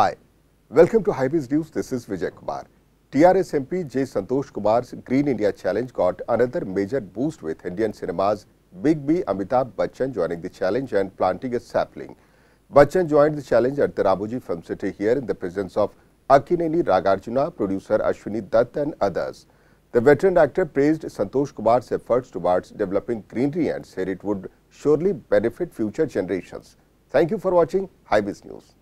Hi, welcome to Highways News. This is Vijay Kumar. TRS MP J. Santosh Kumar's Green India Challenge got another major boost with Indian cinema's Big B Amitabh Bachchan joining the challenge and planting a sapling. Bachchan joined the challenge at the Rabuji Film City here in the presence of Akineni Ragarjuna, producer Ashwini Dutt and others. The veteran actor praised Santosh Kumar's efforts towards developing greenery and said it would surely benefit future generations. Thank you for watching Highways News.